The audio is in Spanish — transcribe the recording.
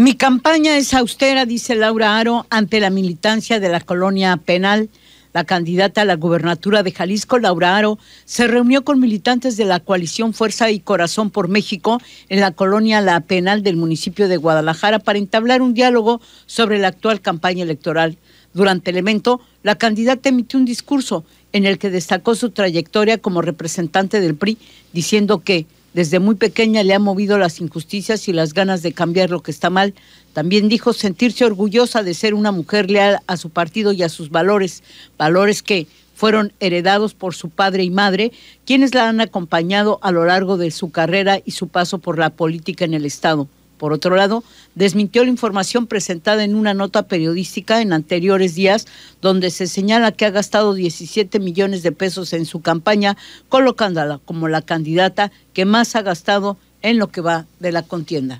Mi campaña es austera, dice Laura Aro, ante la militancia de la colonia penal. La candidata a la gubernatura de Jalisco, Laura Aro, se reunió con militantes de la coalición Fuerza y Corazón por México en la colonia La Penal del municipio de Guadalajara para entablar un diálogo sobre la actual campaña electoral. Durante el evento, la candidata emitió un discurso en el que destacó su trayectoria como representante del PRI, diciendo que desde muy pequeña le ha movido las injusticias y las ganas de cambiar lo que está mal. También dijo sentirse orgullosa de ser una mujer leal a su partido y a sus valores, valores que fueron heredados por su padre y madre, quienes la han acompañado a lo largo de su carrera y su paso por la política en el Estado. Por otro lado, desmintió la información presentada en una nota periodística en anteriores días, donde se señala que ha gastado 17 millones de pesos en su campaña, colocándola como la candidata que más ha gastado en lo que va de la contienda.